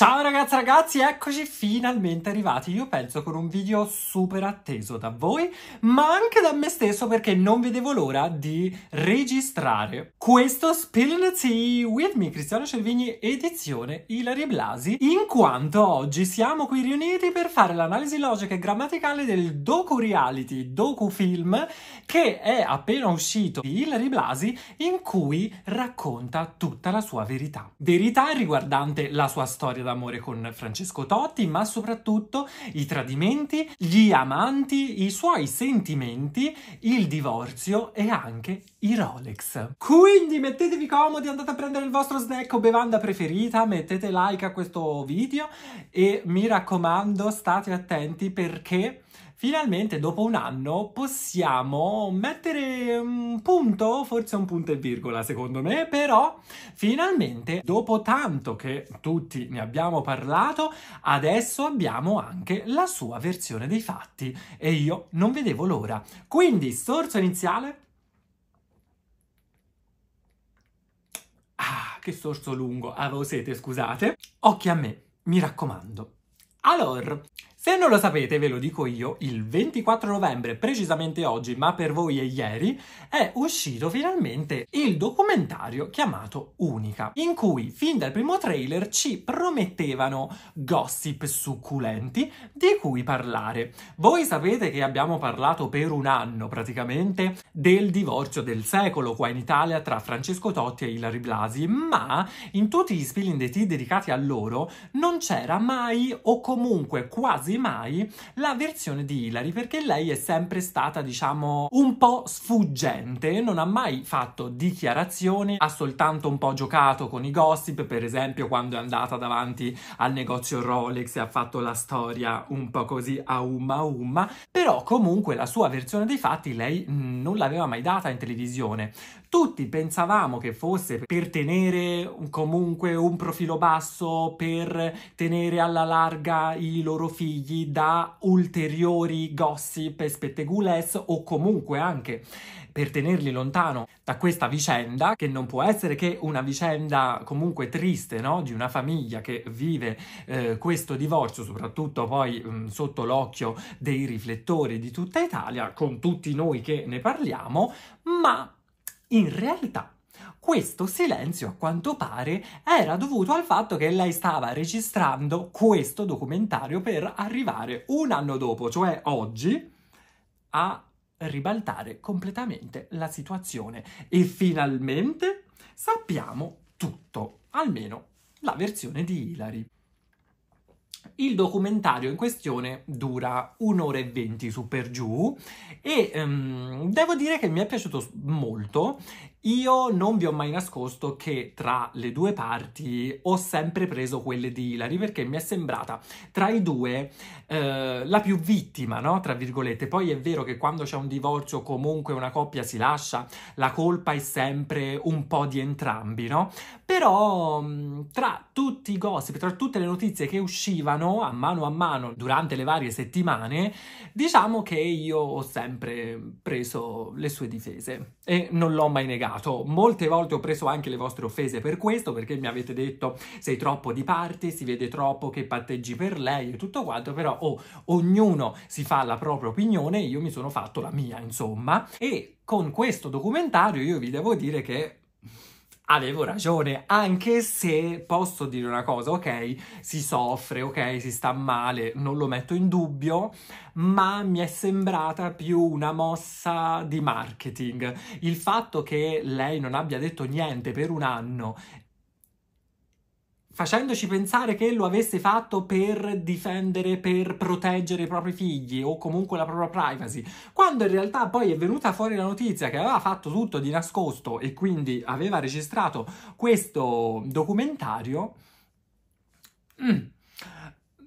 Ciao ragazzi ragazzi, eccoci finalmente arrivati, io penso con un video super atteso da voi, ma anche da me stesso perché non vedevo l'ora di registrare questo Spill Tea with me, Cristiano Cervini, edizione Ilari Blasi, in quanto oggi siamo qui riuniti per fare l'analisi logica e grammaticale del docu-reality, docu-film, che è appena uscito di Ilari Blasi, in cui racconta tutta la sua verità. Verità riguardante la sua storia da l'amore con Francesco Totti, ma soprattutto i tradimenti, gli amanti, i suoi sentimenti, il divorzio e anche i Rolex. Quindi mettetevi comodi, andate a prendere il vostro snack o bevanda preferita, mettete like a questo video e mi raccomando state attenti perché finalmente dopo un anno possiamo mettere un punto, forse un punto e virgola secondo me, però finalmente dopo tanto che tutti ne abbiamo parlato, adesso abbiamo anche la sua versione dei fatti e io non vedevo l'ora. Quindi, sorso iniziale... Ah, che sorso lungo, avevo ah, sete, scusate. Occhi a me, mi raccomando. Allora, se non lo sapete, ve lo dico io, il 24 novembre, precisamente oggi, ma per voi è ieri, è uscito finalmente il documentario chiamato Unica, in cui fin dal primo trailer ci promettevano gossip succulenti di cui parlare. Voi sapete che abbiamo parlato per un anno praticamente del divorzio del secolo qua in Italia tra Francesco Totti e Ilari Blasi, ma in tutti gli spilling dedicati a loro non c'era mai o comunque quasi quasi mai la versione di Hillary perché lei è sempre stata, diciamo, un po' sfuggente, non ha mai fatto dichiarazioni, ha soltanto un po' giocato con i gossip, per esempio quando è andata davanti al negozio Rolex e ha fatto la storia un po' così a umma umma, però comunque la sua versione dei fatti lei non l'aveva mai data in televisione. Tutti pensavamo che fosse per tenere comunque un profilo basso, per tenere alla larga i loro figli da ulteriori gossip e spettegules o comunque anche per tenerli lontano da questa vicenda, che non può essere che una vicenda comunque triste, no? Di una famiglia che vive eh, questo divorzio, soprattutto poi mh, sotto l'occhio dei riflettori di tutta Italia, con tutti noi che ne parliamo, ma in realtà, questo silenzio, a quanto pare, era dovuto al fatto che lei stava registrando questo documentario per arrivare un anno dopo, cioè oggi, a ribaltare completamente la situazione. E finalmente sappiamo tutto, almeno la versione di Hilary. Il documentario in questione dura un'ora e venti su per giù e um, devo dire che mi è piaciuto molto io non vi ho mai nascosto che tra le due parti ho sempre preso quelle di Hillary perché mi è sembrata tra i due eh, la più vittima, no? Tra virgolette. Poi è vero che quando c'è un divorzio comunque una coppia si lascia, la colpa è sempre un po' di entrambi, no? Però mm, tra tutti i gossip, tra tutte le notizie che uscivano a mano a mano durante le varie settimane, diciamo che io ho sempre preso le sue difese e non l'ho mai negato spiegato. Molte volte ho preso anche le vostre offese per questo, perché mi avete detto sei troppo di parte, si vede troppo che patteggi per lei e tutto quanto, però oh, ognuno si fa la propria opinione, io mi sono fatto la mia, insomma. E con questo documentario io vi devo dire che avevo ragione, anche se posso dire una cosa, ok, si soffre, ok, si sta male, non lo metto in dubbio, ma mi è sembrata più una mossa di marketing. Il fatto che lei non abbia detto niente per un anno facendoci pensare che lo avesse fatto per difendere, per proteggere i propri figli o comunque la propria privacy, quando in realtà poi è venuta fuori la notizia che aveva fatto tutto di nascosto e quindi aveva registrato questo documentario. Mm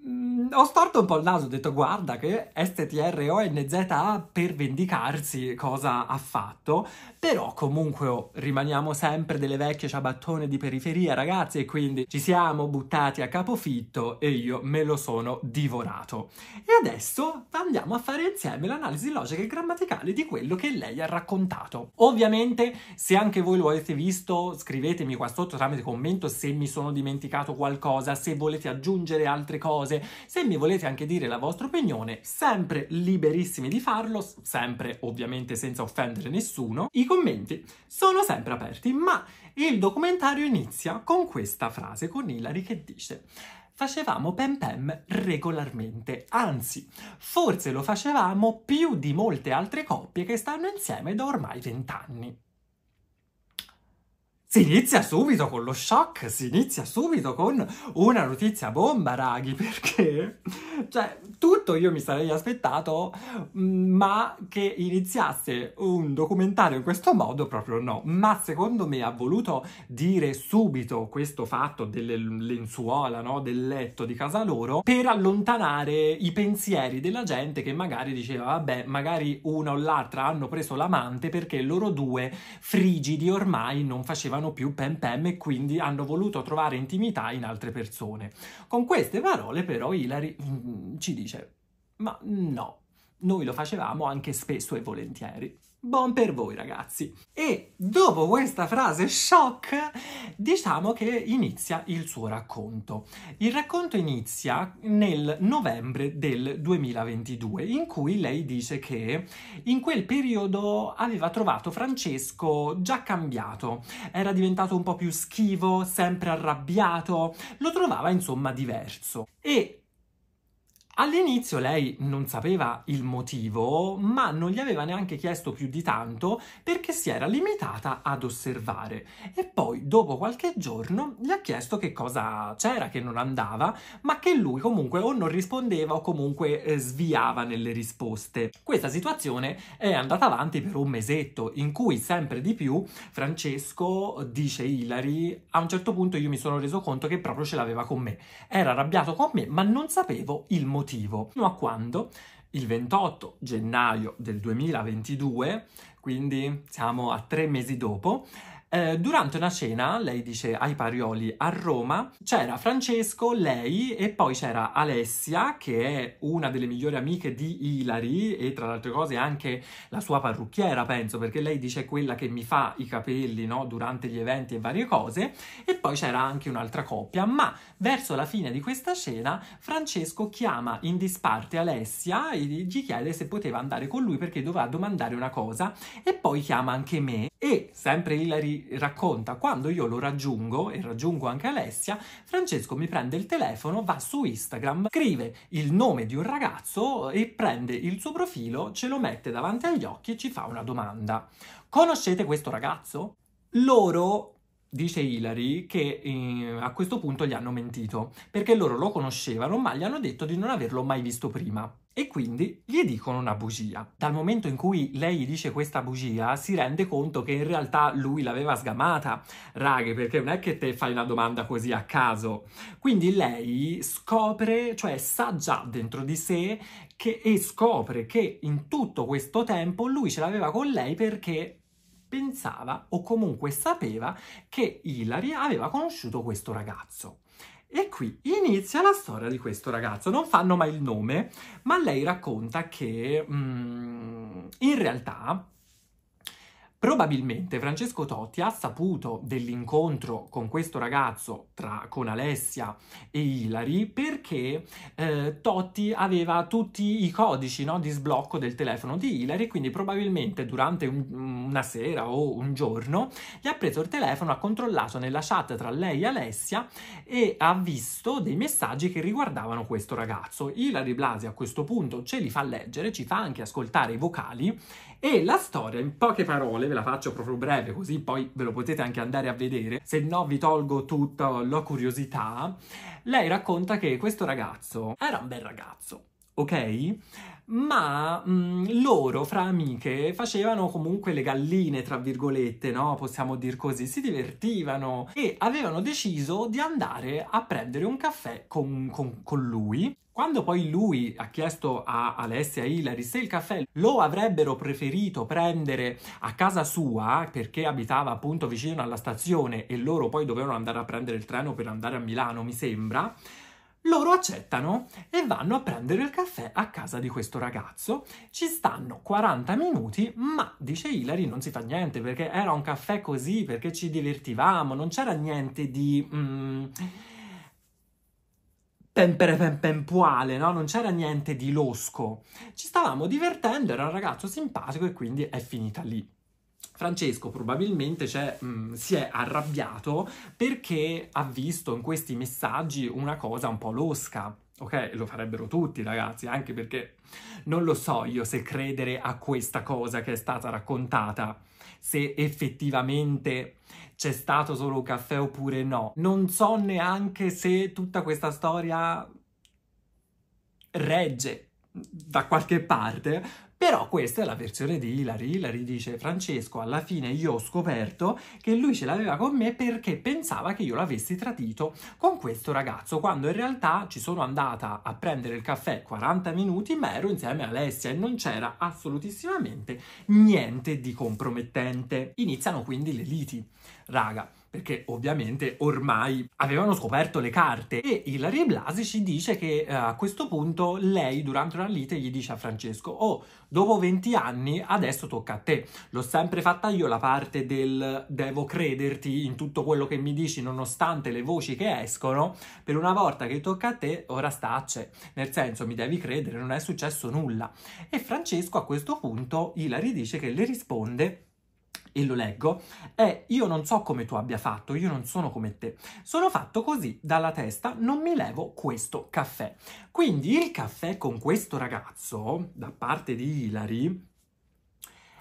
Mm, ho storto un po' il naso, ho detto guarda che STRONZA per vendicarsi cosa ha fatto, però comunque oh, rimaniamo sempre delle vecchie ciabattone di periferia ragazzi e quindi ci siamo buttati a capofitto e io me lo sono divorato. E adesso andiamo a fare insieme l'analisi logica e grammaticale di quello che lei ha raccontato. Ovviamente se anche voi lo avete visto scrivetemi qua sotto tramite commento se mi sono dimenticato qualcosa, se volete aggiungere altre cose, cose. Se mi volete anche dire la vostra opinione, sempre liberissimi di farlo, sempre ovviamente senza offendere nessuno, i commenti sono sempre aperti, ma il documentario inizia con questa frase, con Hilary che dice facevamo pem pem regolarmente, anzi, forse lo facevamo più di molte altre coppie che stanno insieme da ormai vent'anni. Si inizia subito con lo shock, si inizia subito con una notizia bomba, raghi, perché cioè tutto io mi sarei aspettato, mm, ma che iniziasse un documentario in questo modo proprio no. Ma secondo me ha voluto dire subito questo fatto delle lenzuola, no, del letto di casa loro per allontanare i pensieri della gente che magari diceva vabbè, magari una o l'altra hanno preso l'amante perché loro due frigidi ormai non facevano volevano più pem pem e quindi hanno voluto trovare intimità in altre persone. Con queste parole però Hilary mm, ci dice ma no, noi lo facevamo anche spesso e volentieri. Buon per voi ragazzi! E dopo questa frase shock, diciamo che inizia il suo racconto. Il racconto inizia nel novembre del 2022, in cui lei dice che in quel periodo aveva trovato Francesco già cambiato, era diventato un po' più schivo, sempre arrabbiato, lo trovava insomma diverso. E All'inizio lei non sapeva il motivo, ma non gli aveva neanche chiesto più di tanto perché si era limitata ad osservare e poi dopo qualche giorno gli ha chiesto che cosa c'era che non andava, ma che lui comunque o non rispondeva o comunque eh, sviava nelle risposte. Questa situazione è andata avanti per un mesetto in cui sempre di più Francesco dice Ilari a un certo punto io mi sono reso conto che proprio ce l'aveva con me. Era arrabbiato con me, ma non sapevo il motivo motivo, fino a quando il 28 gennaio del 2022, quindi siamo a tre mesi dopo, eh, durante una cena, lei dice ai Parioli a Roma, c'era Francesco, lei e poi c'era Alessia, che è una delle migliori amiche di Ilari e tra le altre cose anche la sua parrucchiera, penso, perché lei dice quella che mi fa i capelli no, durante gli eventi e varie cose. E poi c'era anche un'altra coppia, ma verso la fine di questa cena Francesco chiama in disparte Alessia e gli chiede se poteva andare con lui perché doveva domandare una cosa e poi chiama anche me e sempre Ilari racconta quando io lo raggiungo e raggiungo anche Alessia, Francesco mi prende il telefono, va su Instagram, scrive il nome di un ragazzo e prende il suo profilo, ce lo mette davanti agli occhi e ci fa una domanda. Conoscete questo ragazzo? Loro dice Hilary che eh, a questo punto gli hanno mentito, perché loro lo conoscevano ma gli hanno detto di non averlo mai visto prima e quindi gli dicono una bugia. Dal momento in cui lei dice questa bugia, si rende conto che in realtà lui l'aveva sgamata. Raghe, perché non è che te fai una domanda così a caso. Quindi lei scopre, cioè sa già dentro di sé che, e scopre che in tutto questo tempo lui ce l'aveva con lei perché pensava o comunque sapeva che Hilary aveva conosciuto questo ragazzo. E qui inizia la storia di questo ragazzo. Non fanno mai il nome, ma lei racconta che mm, in realtà Probabilmente Francesco Totti ha saputo dell'incontro con questo ragazzo, tra, con Alessia e Ilari, perché eh, Totti aveva tutti i codici no, di sblocco del telefono di Ilari, quindi probabilmente durante un, una sera o un giorno gli ha preso il telefono, ha controllato nella chat tra lei e Alessia e ha visto dei messaggi che riguardavano questo ragazzo. Ilari Blasi a questo punto ce li fa leggere, ci fa anche ascoltare i vocali e la storia, in poche parole, ve la faccio proprio breve, così poi ve lo potete anche andare a vedere, se no vi tolgo tutta la curiosità. Lei racconta che questo ragazzo era un bel ragazzo, ok? Ma mh, mm, loro, fra amiche, facevano comunque le galline, tra virgolette, no? Possiamo dir così, si divertivano e avevano deciso di andare a prendere un caffè con, con, con lui quando poi lui ha chiesto a Alessia e Hilary se il caffè lo avrebbero preferito prendere a casa sua, perché abitava appunto vicino alla stazione e loro poi dovevano andare a prendere il treno per andare a Milano, mi sembra, loro accettano e vanno a prendere il caffè a casa di questo ragazzo. Ci stanno 40 minuti, ma dice Hilary non si fa niente perché era un caffè così, perché ci divertivamo, non c'era niente di... Mm, pemperepempempuale, no? Non c'era niente di losco. Ci stavamo divertendo, era un ragazzo simpatico e quindi è finita lì. Francesco probabilmente cioè, mh, mm, si è arrabbiato perché ha visto in questi messaggi una cosa un po' losca ok? Lo farebbero tutti ragazzi, anche perché non lo so io se credere a questa cosa che è stata raccontata, se effettivamente c'è stato solo un caffè oppure no. Non so neanche se tutta questa storia regge da qualche parte, però questa è la versione di Hilary. Hilary dice Francesco, alla fine io ho scoperto che lui ce l'aveva con me perché pensava che io l'avessi tradito con questo ragazzo, quando in realtà ci sono andata a prendere il caffè 40 minuti, ma ero insieme a Alessia e non c'era assolutissimamente niente di compromettente. Iniziano quindi le liti. Raga, perché ovviamente ormai avevano scoperto le carte e Ilaria Blasi ci dice che eh, a questo punto lei durante una lite gli dice a Francesco oh dopo 20 anni adesso tocca a te l'ho sempre fatta io la parte del devo crederti in tutto quello che mi dici nonostante le voci che escono per una volta che tocca a te ora stacce nel senso mi devi credere non è successo nulla e Francesco a questo punto Ilaria dice che le risponde e lo leggo, è io non so come tu abbia fatto, io non sono come te, sono fatto così dalla testa, non mi levo questo caffè. Quindi il caffè con questo ragazzo, da parte di Hilary,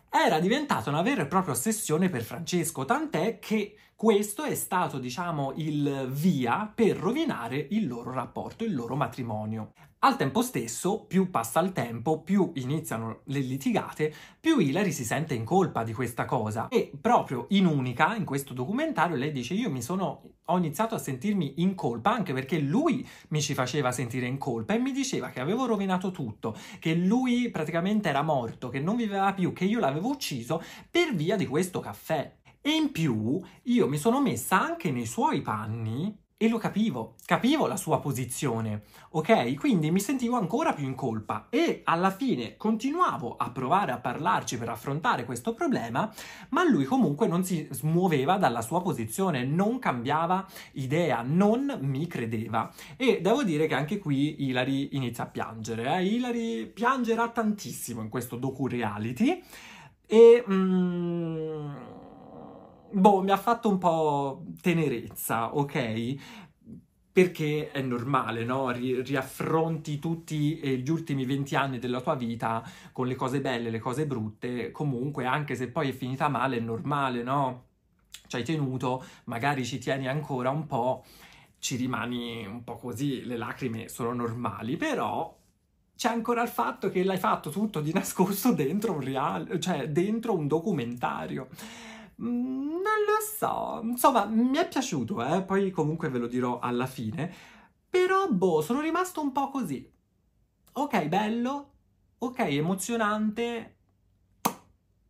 era diventata una vera e propria ossessione per Francesco, tant'è che questo è stato, diciamo, il via per rovinare il loro rapporto, il loro matrimonio. Al tempo stesso, più passa il tempo, più iniziano le litigate, più Hilary si sente in colpa di questa cosa. E proprio in Unica, in questo documentario, lei dice io mi sono... ho iniziato a sentirmi in colpa anche perché lui mi ci faceva sentire in colpa e mi diceva che avevo rovinato tutto, che lui praticamente era morto, che non viveva più, che io l'avevo ucciso per via di questo caffè. E in più io mi sono messa anche nei suoi panni e lo capivo, capivo la sua posizione, ok? Quindi mi sentivo ancora più in colpa e alla fine continuavo a provare a parlarci per affrontare questo problema, ma lui comunque non si smuoveva dalla sua posizione, non cambiava idea, non mi credeva. E devo dire che anche qui Hilary inizia a piangere, eh? Hilary piangerà tantissimo in questo docu-reality e... Mm, boh, mi ha fatto un po' tenerezza, ok? Perché è normale, no? Ri- riaffronti tutti eh, gli ultimi 20 anni della tua vita con le cose belle, le cose brutte, comunque anche se poi è finita male è normale, no? Ci hai tenuto, magari ci tieni ancora un po', ci rimani un po' così, le lacrime sono normali, però c'è ancora il fatto che l'hai fatto tutto di nascosto dentro un, real- cioè dentro un documentario. Mm, non lo so, insomma mi è piaciuto, eh? poi comunque ve lo dirò alla fine, però boh, sono rimasto un po' così. Ok, bello, ok, emozionante,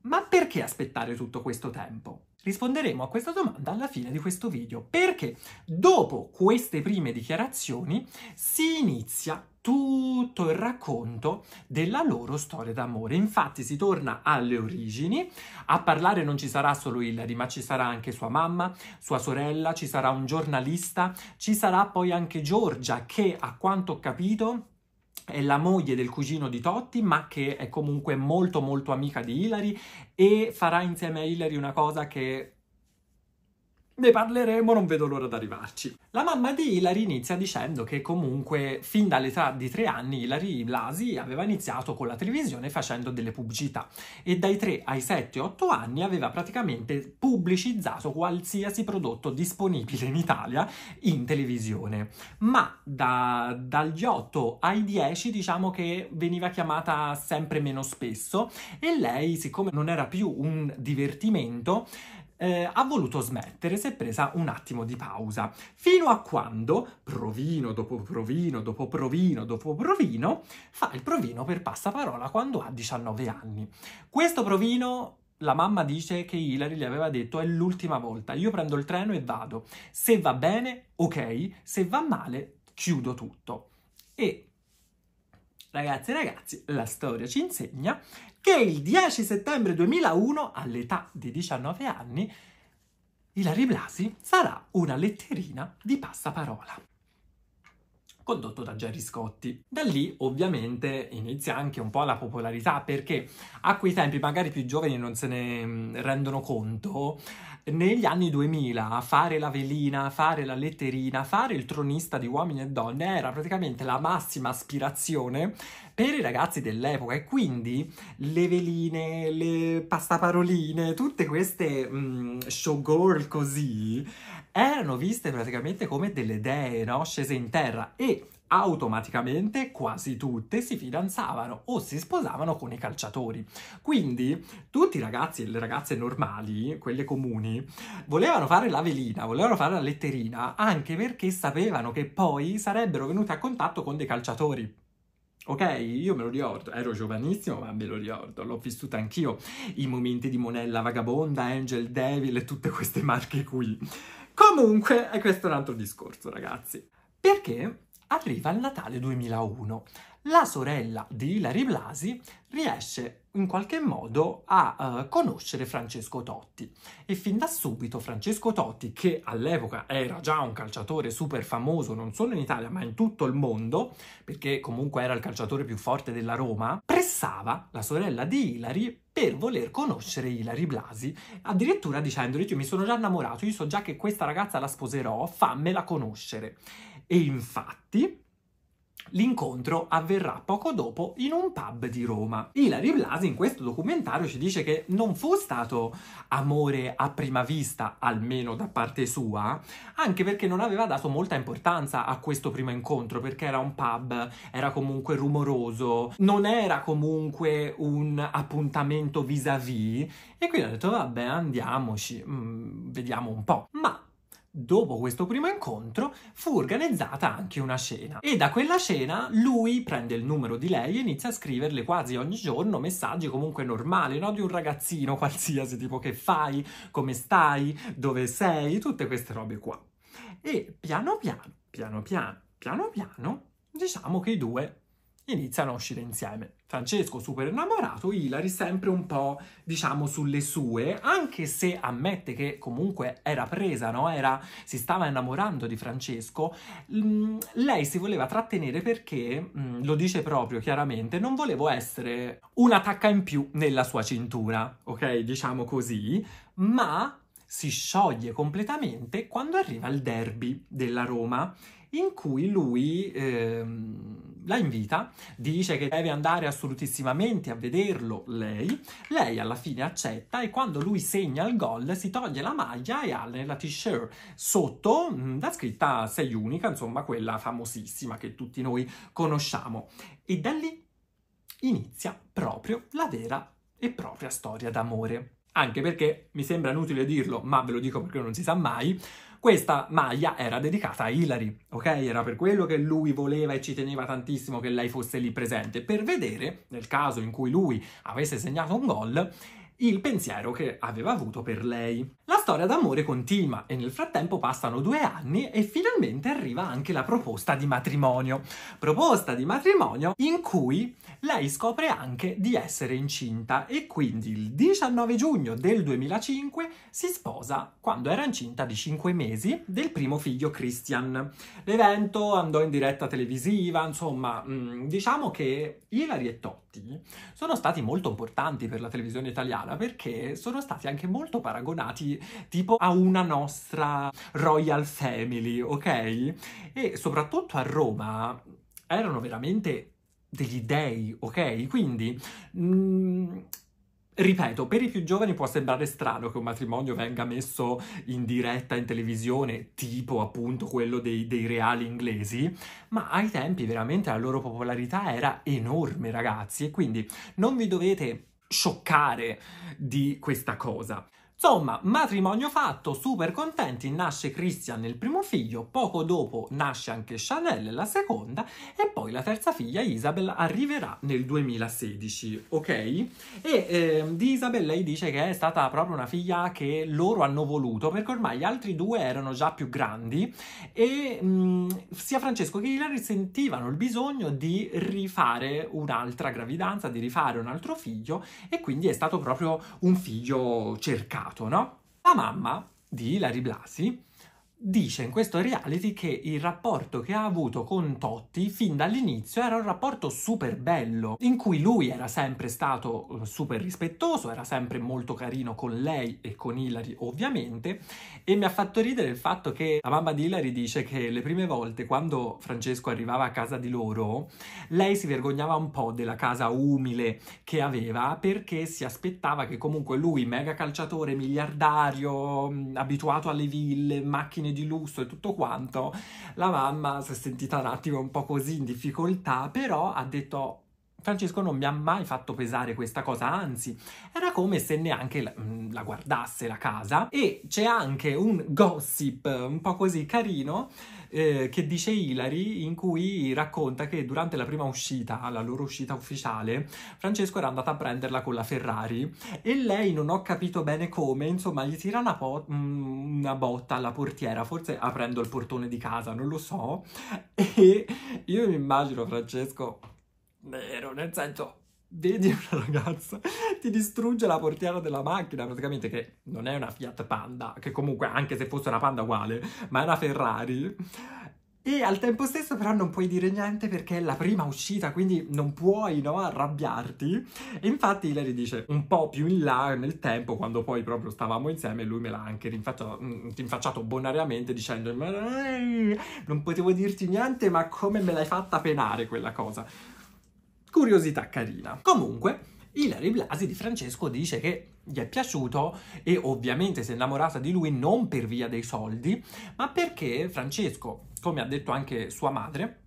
ma perché aspettare tutto questo tempo? Risponderemo a questa domanda alla fine di questo video, perché dopo queste prime dichiarazioni si inizia tutto il racconto della loro storia d'amore. Infatti si torna alle origini, a parlare non ci sarà solo Hillary, ma ci sarà anche sua mamma, sua sorella, ci sarà un giornalista, ci sarà poi anche Giorgia che, a quanto ho capito, è la moglie del cugino di Totti, ma che è comunque molto molto amica di Hilary e farà insieme a Hilary una cosa che ne parleremo, non vedo l'ora di arrivarci. La mamma di Hilary inizia dicendo che comunque fin dall'età di tre anni Hilary Blasi aveva iniziato con la televisione facendo delle pubblicità e dai 3 ai 7-8 anni aveva praticamente pubblicizzato qualsiasi prodotto disponibile in Italia in televisione. Ma da, dagli 8 ai 10 diciamo che veniva chiamata sempre meno spesso e lei siccome non era più un divertimento eh, ha voluto smettere, si è presa un attimo di pausa, fino a quando provino dopo provino dopo provino dopo provino fa il provino per passaparola quando ha 19 anni. Questo provino la mamma dice che Hilary gli aveva detto è l'ultima volta, io prendo il treno e vado. Se va bene, ok, se va male, chiudo tutto. E ragazzi e ragazzi, la storia ci insegna che il 10 settembre 2001, all'età di 19 anni, Ilari Blasi sarà una letterina di passaparola condotto da Gerry Scotti. Da lì ovviamente inizia anche un po' la popolarità perché a quei tempi magari più giovani non se ne mm, rendono conto, negli anni 2000 fare la velina, fare la letterina, fare il tronista di uomini e donne era praticamente la massima aspirazione per i ragazzi dell'epoca e quindi le veline, le pastaparoline, tutte queste mh, mm, showgirl così erano viste praticamente come delle dee, no? Scese in terra e automaticamente quasi tutte si fidanzavano o si sposavano con i calciatori. Quindi tutti i ragazzi e le ragazze normali, quelle comuni, volevano fare la velina, volevano fare la letterina, anche perché sapevano che poi sarebbero venute a contatto con dei calciatori. Ok, io me lo ricordo, ero giovanissimo ma me lo ricordo, l'ho vissuta anch'io, i momenti di Monella Vagabonda, Angel Devil e tutte queste marche qui. Comunque, questo è un altro discorso ragazzi, perché arriva il Natale 2001. La sorella di Ilari Blasi riesce in qualche modo a uh, conoscere Francesco Totti e fin da subito Francesco Totti, che all'epoca era già un calciatore super famoso non solo in Italia ma in tutto il mondo, perché comunque era il calciatore più forte della Roma, pressava la sorella di Ilari per voler conoscere Ilari Blasi, addirittura dicendogli io mi sono già innamorato, io so già che questa ragazza la sposerò, fammela conoscere. E infatti, L'incontro avverrà poco dopo in un pub di Roma. Ilari Blasi in questo documentario ci dice che non fu stato amore a prima vista, almeno da parte sua, anche perché non aveva dato molta importanza a questo primo incontro, perché era un pub, era comunque rumoroso, non era comunque un appuntamento vis-à-vis, e quindi ha detto vabbè andiamoci, mm, vediamo un po'. Ma Dopo questo primo incontro fu organizzata anche una cena e da quella cena lui prende il numero di lei e inizia a scriverle quasi ogni giorno messaggi comunque normali, no? Di un ragazzino qualsiasi, tipo che fai, come stai, dove sei, tutte queste robe qua. E piano piano, piano piano, piano piano, diciamo che i due iniziano a uscire insieme. Francesco super innamorato, Ilari sempre un po', diciamo, sulle sue, anche se ammette che comunque era presa, no? Era, si stava innamorando di Francesco, mm, lei si voleva trattenere perché, mm, lo dice proprio chiaramente, non volevo essere una tacca in più nella sua cintura, ok? Diciamo così, ma si scioglie completamente quando arriva il derby della Roma, in cui lui... Ehm, la invita, dice che deve andare assolutissimamente a vederlo lei, lei alla fine accetta e quando lui segna il gol si toglie la maglia e ha nella t-shirt sotto mm, la scritta sei unica, insomma quella famosissima che tutti noi conosciamo e da lì inizia proprio la vera e propria storia d'amore. Anche perché mi sembra inutile dirlo, ma ve lo dico perché non si sa mai, questa maglia era dedicata a Hillary, ok? Era per quello che lui voleva e ci teneva tantissimo che lei fosse lì presente, per vedere, nel caso in cui lui avesse segnato un gol, il pensiero che aveva avuto per lei. La storia d'amore continua e nel frattempo passano due anni e finalmente arriva anche la proposta di matrimonio. Proposta di matrimonio in cui lei scopre anche di essere incinta e quindi il 19 giugno del 2005 si sposa quando era incinta di 5 mesi del primo figlio Christian. L'evento andò in diretta televisiva, insomma, mm, diciamo che Ilari e Totti sono stati molto importanti per la televisione italiana perché sono stati anche molto paragonati tipo a una nostra royal family, ok? E soprattutto a Roma erano veramente degli dei, ok? Quindi, mh, mm, ripeto, per i più giovani può sembrare strano che un matrimonio venga messo in diretta in televisione, tipo appunto quello dei, dei reali inglesi, ma ai tempi veramente la loro popolarità era enorme, ragazzi, e quindi non vi dovete scioccare di questa cosa. Insomma, matrimonio fatto, super contenti, nasce Christian il primo figlio, poco dopo nasce anche Chanel la seconda e poi la terza figlia Isabel arriverà nel 2016, ok? E eh, di Isabel lei dice che è stata proprio una figlia che loro hanno voluto perché ormai gli altri due erano già più grandi e mh, mm, sia Francesco che Hilary sentivano il bisogno di rifare un'altra gravidanza, di rifare un altro figlio e quindi è stato proprio un figlio cercato passato, no? La mamma di Ilari Blasi dice in questo reality che il rapporto che ha avuto con Totti fin dall'inizio era un rapporto super bello, in cui lui era sempre stato eh, super rispettoso, era sempre molto carino con lei e con Hilary ovviamente, e mi ha fatto ridere il fatto che la mamma di Hilary dice che le prime volte quando Francesco arrivava a casa di loro, lei si vergognava un po' della casa umile che aveva perché si aspettava che comunque lui, mega calciatore, miliardario, abituato alle ville, macchine abitudini di lusso e tutto quanto, la mamma si è sentita un attimo un po' così in difficoltà, però ha detto Francesco non mi ha mai fatto pesare questa cosa, anzi, era come se neanche la, mm, la, guardasse la casa. E c'è anche un gossip un po' così carino eh, che dice Hilary, in cui racconta che durante la prima uscita, la loro uscita ufficiale, Francesco era andato a prenderla con la Ferrari e lei non ho capito bene come, insomma, gli tira una, mm, una botta alla portiera, forse aprendo il portone di casa, non lo so. E io mi immagino Francesco vero, nel senso, vedi una ragazza, ti distrugge la portiera della macchina, praticamente che non è una Fiat Panda, che comunque anche se fosse una Panda uguale, ma è una Ferrari. E al tempo stesso però non puoi dire niente perché è la prima uscita, quindi non puoi no, arrabbiarti. E infatti Hilary dice un po' più in là nel tempo, quando poi proprio stavamo insieme, lui me l'ha anche rinfacciato, rinfacciato bonariamente dicendo non potevo dirti niente, ma come me l'hai fatta penare quella cosa curiosità carina. Comunque, Ilari Blasi di Francesco dice che gli è piaciuto e ovviamente si è innamorata di lui non per via dei soldi, ma perché Francesco, come ha detto anche sua madre,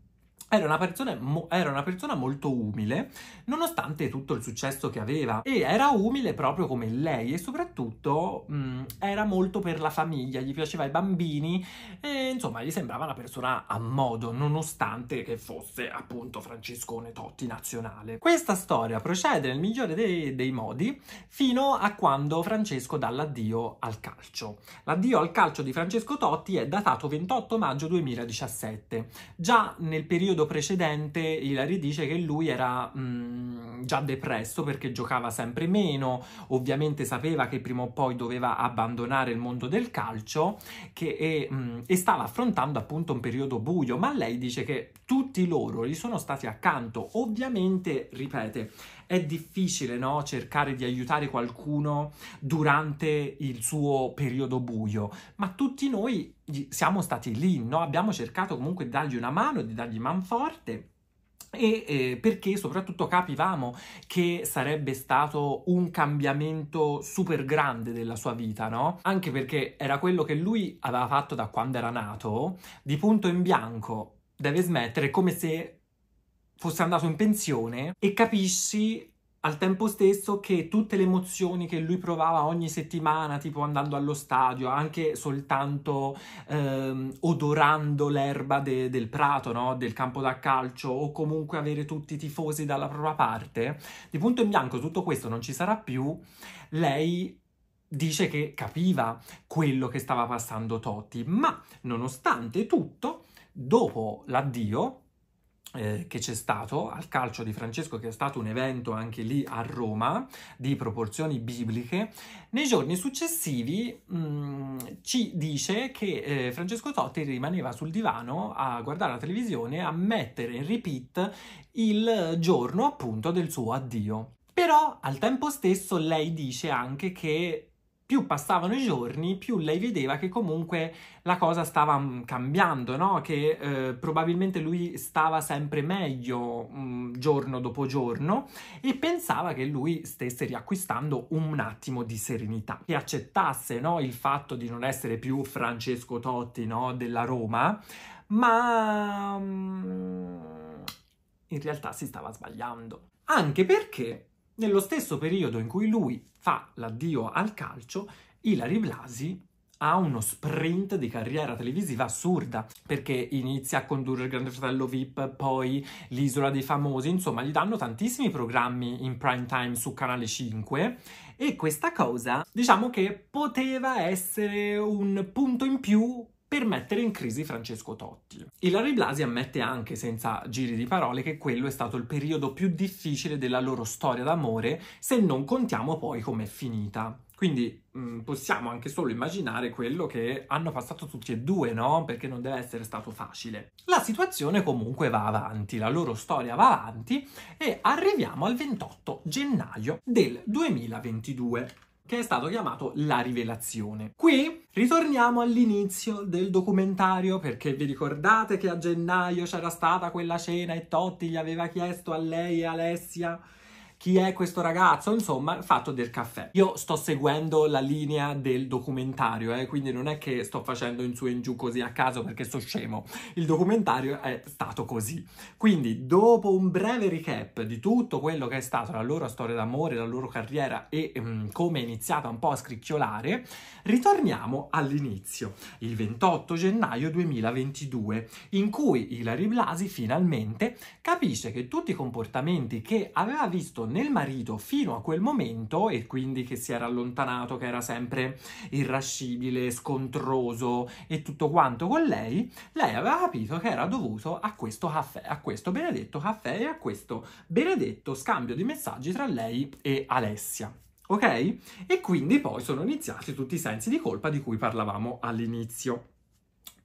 era una, persona, era una, persona, molto umile, nonostante tutto il successo che aveva. E era umile proprio come lei e soprattutto mh, mm, era molto per la famiglia, gli piaceva i bambini e insomma gli sembrava una persona a modo, nonostante che fosse appunto Francescone Totti nazionale. Questa storia procede nel migliore dei, dei modi fino a quando Francesco dà l'addio al calcio. L'addio al calcio di Francesco Totti è datato 28 maggio 2017. Già nel periodo precedente Hilary dice che lui era mh, mm, già depresso perché giocava sempre meno, ovviamente sapeva che prima o poi doveva abbandonare il mondo del calcio che, e, mh, mm, e stava affrontando appunto un periodo buio, ma lei dice che tutti loro gli sono stati accanto, ovviamente, ripete, è difficile no? cercare di aiutare qualcuno durante il suo periodo buio, ma tutti noi siamo stati lì, no? abbiamo cercato comunque di dargli una mano, di dargli manforte. E eh, perché soprattutto capivamo che sarebbe stato un cambiamento super grande della sua vita, no? Anche perché era quello che lui aveva fatto da quando era nato, di punto in bianco deve smettere come se fosse andato in pensione e capissi al tempo stesso che tutte le emozioni che lui provava ogni settimana, tipo andando allo stadio, anche soltanto ehm, odorando l'erba de- del prato, no? del campo da calcio, o comunque avere tutti i tifosi dalla propria parte, di punto in bianco tutto questo non ci sarà più, lei dice che capiva quello che stava passando Totti, ma nonostante tutto, dopo l'addio, eh, che c'è stato al calcio di Francesco, che è stato un evento anche lì a Roma di proporzioni bibliche, nei giorni successivi mh, mm, ci dice che eh, Francesco Totti rimaneva sul divano a guardare la televisione, a mettere in repeat il giorno appunto del suo addio. Però al tempo stesso lei dice anche che più passavano i giorni, più lei vedeva che comunque la cosa stava mm, cambiando, no? che eh, probabilmente lui stava sempre meglio mh, mm, giorno dopo giorno e pensava che lui stesse riacquistando un attimo di serenità, e accettasse no? il fatto di non essere più Francesco Totti no? della Roma, ma mh, mm, in realtà si stava sbagliando. Anche perché nello stesso periodo in cui lui fa l'addio al calcio, Ilari Blasi ha uno sprint di carriera televisiva assurda, perché inizia a condurre il Grande Fratello VIP, poi l'Isola dei Famosi, insomma, gli danno tantissimi programmi in prime time su Canale 5 e questa cosa, diciamo che poteva essere un punto in più per mettere in crisi Francesco Totti. Ilari Blasi ammette anche, senza giri di parole, che quello è stato il periodo più difficile della loro storia d'amore, se non contiamo poi com'è finita. Quindi mh, mm, possiamo anche solo immaginare quello che hanno passato tutti e due, no? Perché non deve essere stato facile. La situazione comunque va avanti, la loro storia va avanti e arriviamo al 28 gennaio del 2022 che è stato chiamato La Rivelazione. Qui ritorniamo all'inizio del documentario perché vi ricordate che a gennaio c'era stata quella cena e Totti gli aveva chiesto a lei e Alessia chi è questo ragazzo, insomma, fatto del caffè. Io sto seguendo la linea del documentario, eh, quindi non è che sto facendo in su e in giù così a caso perché sto scemo. Il documentario è stato così. Quindi, dopo un breve recap di tutto quello che è stato la loro storia d'amore, la loro carriera e um, come è iniziata un po' a scricchiolare, ritorniamo all'inizio, il 28 gennaio 2022, in cui Ilari Blasi finalmente capisce che tutti i comportamenti che aveva visto nel marito fino a quel momento e quindi che si era allontanato, che era sempre irrascibile, scontroso e tutto quanto con lei, lei aveva capito che era dovuto a questo caffè, a questo benedetto caffè e a questo benedetto scambio di messaggi tra lei e Alessia. Ok? E quindi poi sono iniziati tutti i sensi di colpa di cui parlavamo all'inizio.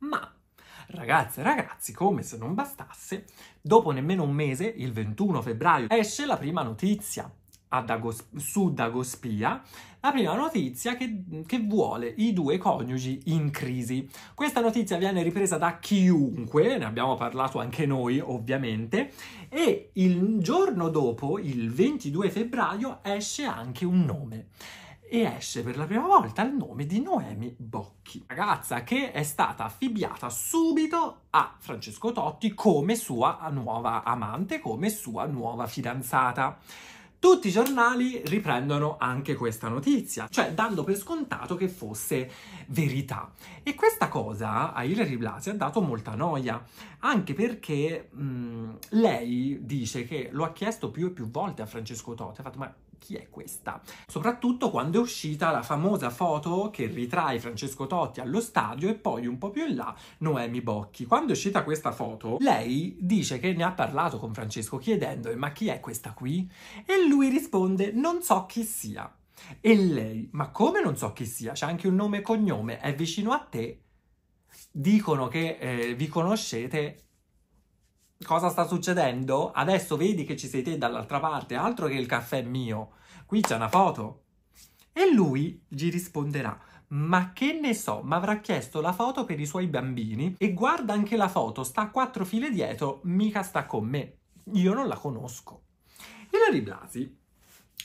Ma Ragazze e ragazzi, come se non bastasse, dopo nemmeno un mese, il 21 febbraio, esce la prima notizia Dagos- su Dagospia, la prima notizia che, che, vuole i due coniugi in crisi. Questa notizia viene ripresa da chiunque, ne abbiamo parlato anche noi ovviamente, e il giorno dopo, il 22 febbraio, esce anche un nome e esce per la prima volta il nome di Noemi Bocchi, ragazza che è stata affibbiata subito a Francesco Totti come sua nuova amante, come sua nuova fidanzata. Tutti i giornali riprendono anche questa notizia, cioè dando per scontato che fosse verità. E questa cosa a Hilary Blasi ha dato molta noia, anche perché mh, mm, lei dice che lo ha chiesto più e più volte a Francesco Totti, ha fatto ma chi è questa? Soprattutto quando è uscita la famosa foto che ritrae Francesco Totti allo stadio e poi un po' più in là Noemi Bocchi. Quando è uscita questa foto, lei dice che ne ha parlato con Francesco chiedendo ma chi è questa qui? E lui risponde non so chi sia. E lei, ma come non so chi sia? C'è anche un nome e cognome, è vicino a te. Dicono che eh, vi conoscete cosa sta succedendo? Adesso vedi che ci sei te dall'altra parte, altro che il caffè mio. Qui c'è una foto. E lui gli risponderà, ma che ne so, ma avrà chiesto la foto per i suoi bambini e guarda anche la foto, sta a quattro file dietro, mica sta con me. Io non la conosco. E Ilari Blasi,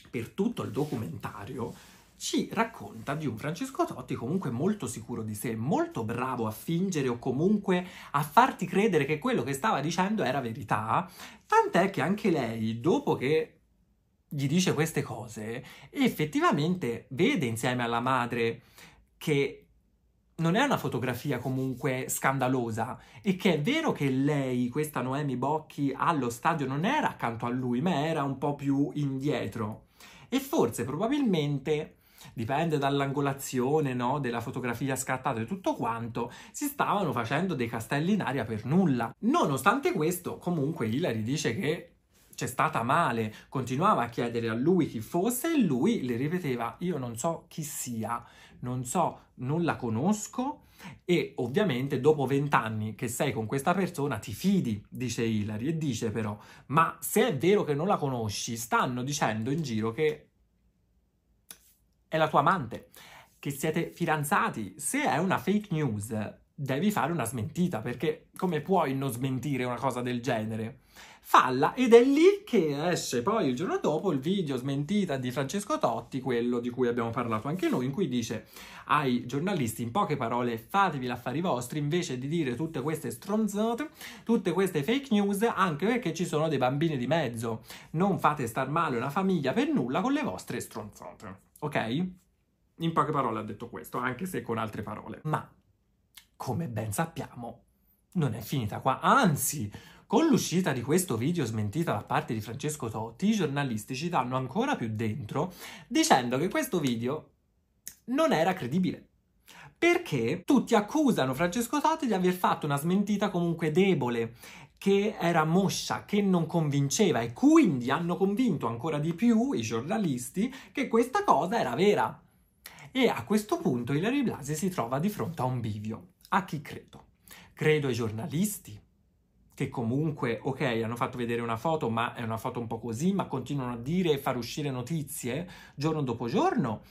per tutto il documentario, ci racconta di un Francesco Totti comunque molto sicuro di sé, molto bravo a fingere o comunque a farti credere che quello che stava dicendo era verità, tant'è che anche lei, dopo che gli dice queste cose, effettivamente vede insieme alla madre che non è una fotografia comunque scandalosa e che è vero che lei, questa Noemi Bocchi, allo stadio non era accanto a lui, ma era un po' più indietro. E forse probabilmente dipende dall'angolazione no, della fotografia scattata e tutto quanto, si stavano facendo dei castelli in aria per nulla. Nonostante questo, comunque Hillary dice che c'è stata male, continuava a chiedere a lui chi fosse e lui le ripeteva io non so chi sia, non so, non la conosco e ovviamente dopo vent'anni che sei con questa persona ti fidi, dice Hillary e dice però ma se è vero che non la conosci stanno dicendo in giro che è la tua amante, che siete fidanzati, se è una fake news devi fare una smentita, perché come puoi non smentire una cosa del genere? Falla ed è lì che esce poi il giorno dopo il video smentita di Francesco Totti, quello di cui abbiamo parlato anche noi, in cui dice ai giornalisti in poche parole fatevi gli affari vostri invece di dire tutte queste stronzate, tutte queste fake news, anche perché ci sono dei bambini di mezzo. Non fate star male una famiglia per nulla con le vostre stronzate ok? In poche parole ha detto questo, anche se con altre parole. Ma, come ben sappiamo, non è finita qua. Anzi, con l'uscita di questo video smentita da parte di Francesco Totti, i giornalisti ci danno ancora più dentro dicendo che questo video non era credibile. Perché tutti accusano Francesco Totti di aver fatto una smentita comunque debole che era moscia, che non convinceva e quindi hanno convinto ancora di più i giornalisti che questa cosa era vera. E a questo punto Ilari Blasi si trova di fronte a un bivio. A chi credo? Credo ai giornalisti, che comunque, ok, hanno fatto vedere una foto, ma è una foto un po' così, ma continuano a dire e far uscire notizie giorno dopo giorno,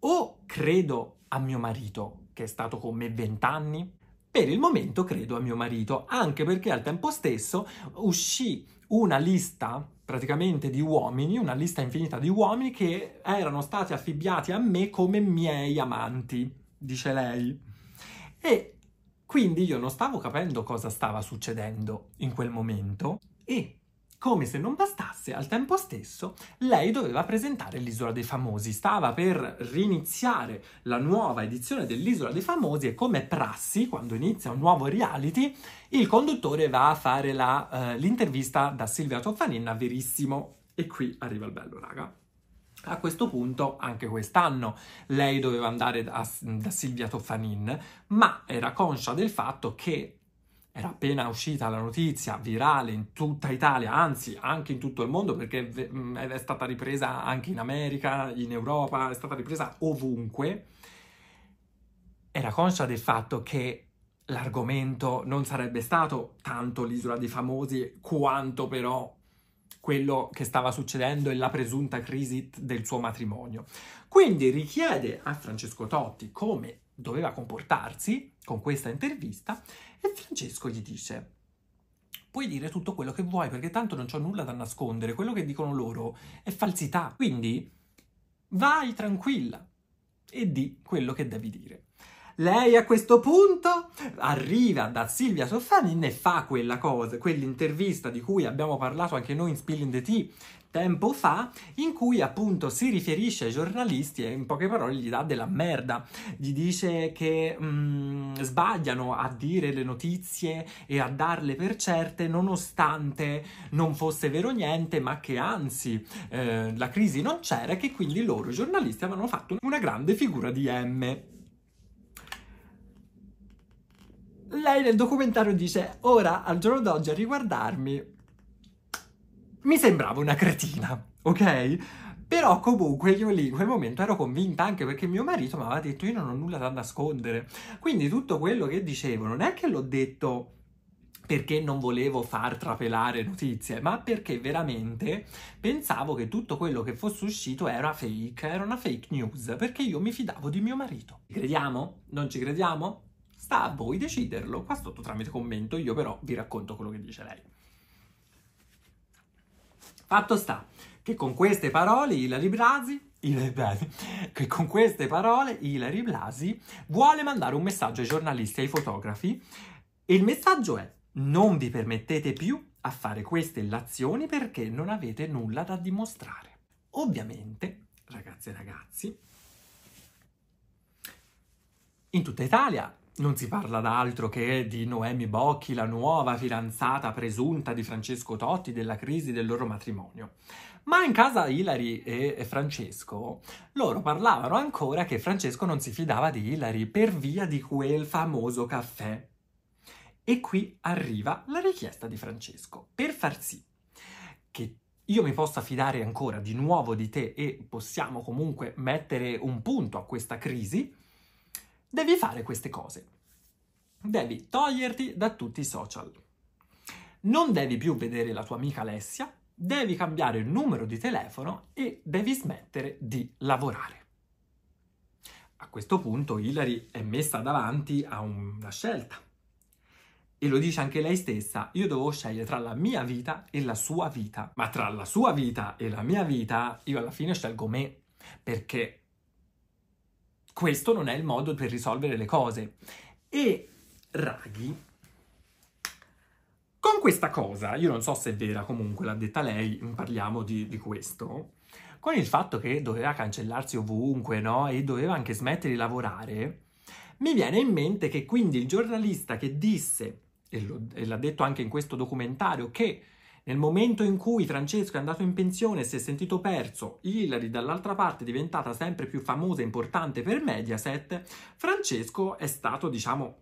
o credo a mio marito, che è stato con me vent'anni, per il momento credo a mio marito, anche perché al tempo stesso uscì una lista praticamente di uomini, una lista infinita di uomini che erano stati affibbiati a me come miei amanti, dice lei. E quindi io non stavo capendo cosa stava succedendo in quel momento e come se non bastasse, al tempo stesso lei doveva presentare l'Isola dei Famosi, stava per riniziare la nuova edizione dell'Isola dei Famosi e come prassi, quando inizia un nuovo reality, il conduttore va a fare la, uh, l'intervista da Silvia Toffanin a Verissimo. E qui arriva il bello, raga. A questo punto, anche quest'anno, lei doveva andare da, da Silvia Toffanin, ma era conscia del fatto che era appena uscita la notizia virale in tutta Italia, anzi anche in tutto il mondo, perché mm, è stata ripresa anche in America, in Europa, è stata ripresa ovunque, era conscia del fatto che l'argomento non sarebbe stato tanto l'isola dei famosi quanto però quello che stava succedendo e la presunta crisi del suo matrimonio. Quindi richiede a Francesco Totti come doveva comportarsi con questa intervista e Francesco gli dice puoi dire tutto quello che vuoi perché tanto non c'ho nulla da nascondere, quello che dicono loro è falsità, quindi vai tranquilla e di quello che devi dire. Lei a questo punto arriva da Silvia Soffani e fa quella cosa, quell'intervista di cui abbiamo parlato anche noi in Spilling the Tea tempo fa in cui appunto si riferisce ai giornalisti e in poche parole gli dà della merda, gli dice che mh, mm, sbagliano a dire le notizie e a darle per certe nonostante non fosse vero niente, ma che anzi eh, la crisi non c'era e che quindi loro i giornalisti avevano fatto una grande figura di M. Lei nel documentario dice: Ora al giorno d'oggi a riguardarmi mi sembrava una cretina, ok? Però comunque io lì in quel momento ero convinta anche perché mio marito mi aveva detto io non ho nulla da nascondere. Quindi tutto quello che dicevo non è che l'ho detto perché non volevo far trapelare notizie, ma perché veramente pensavo che tutto quello che fosse uscito era fake, era una fake news, perché io mi fidavo di mio marito. Ci crediamo? Non ci crediamo? Sta a voi deciderlo, qua sotto tramite commento, io però vi racconto quello che dice lei. Fatto sta che con queste parole Ilari Blasi Ilari Blasi, che con queste parole Ilari Blasi vuole mandare un messaggio ai giornalisti e ai fotografi e il messaggio è non vi permettete più a fare queste illazioni perché non avete nulla da dimostrare. Ovviamente, ragazze e ragazzi, in tutta Italia non si parla d'altro che di Noemi Bocchi, la nuova fidanzata presunta di Francesco Totti, della crisi del loro matrimonio. Ma in casa Ilari e Francesco, loro parlavano ancora che Francesco non si fidava di Ilari per via di quel famoso caffè. E qui arriva la richiesta di Francesco per far sì che io mi possa fidare ancora di nuovo di te e possiamo comunque mettere un punto a questa crisi devi fare queste cose. Devi toglierti da tutti i social. Non devi più vedere la tua amica Alessia, devi cambiare il numero di telefono e devi smettere di lavorare. A questo punto Hillary è messa davanti a una scelta. E lo dice anche lei stessa, io devo scegliere tra la mia vita e la sua vita. Ma tra la sua vita e la mia vita, io alla fine scelgo me, perché questo non è il modo per risolvere le cose. E Raghi con questa cosa, io non so se è vera, comunque l'ha detta lei, parliamo di, di questo, con il fatto che doveva cancellarsi ovunque, no? E doveva anche smettere di lavorare, mi viene in mente che quindi il giornalista che disse, e, lo, e l'ha detto anche in questo documentario, che nel momento in cui Francesco è andato in pensione e si è sentito perso, Hillary dall'altra parte è diventata sempre più famosa e importante per Mediaset, Francesco è stato, diciamo,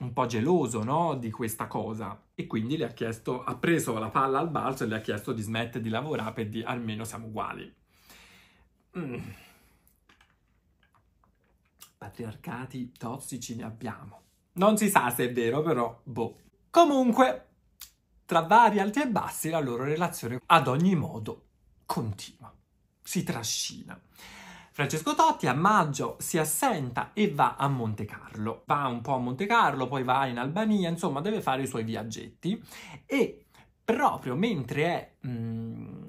un po' geloso no? di questa cosa e quindi le ha chiesto, ha preso la palla al balzo e le ha chiesto di smettere di lavorare per di almeno siamo uguali. Mm. Patriarcati tossici ne abbiamo. Non si sa se è vero però, boh. Comunque, tra vari alti e bassi la loro relazione ad ogni modo continua, si trascina. Francesco Totti a maggio si assenta e va a Monte Carlo. Va un po' a Monte Carlo, poi va in Albania, insomma deve fare i suoi viaggetti e proprio mentre è, mm,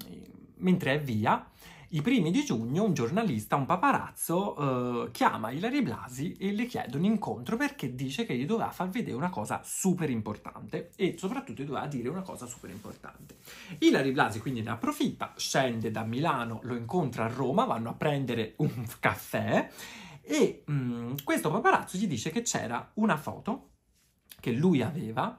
mentre è via i primi di giugno un giornalista, un paparazzo, eh, chiama Ilari Blasi e le chiede un incontro perché dice che gli doveva far vedere una cosa super importante e soprattutto gli doveva dire una cosa super importante. Ilari Blasi quindi ne approfitta, scende da Milano, lo incontra a Roma, vanno a prendere un caffè e mh, mm, questo paparazzo gli dice che c'era una foto che lui aveva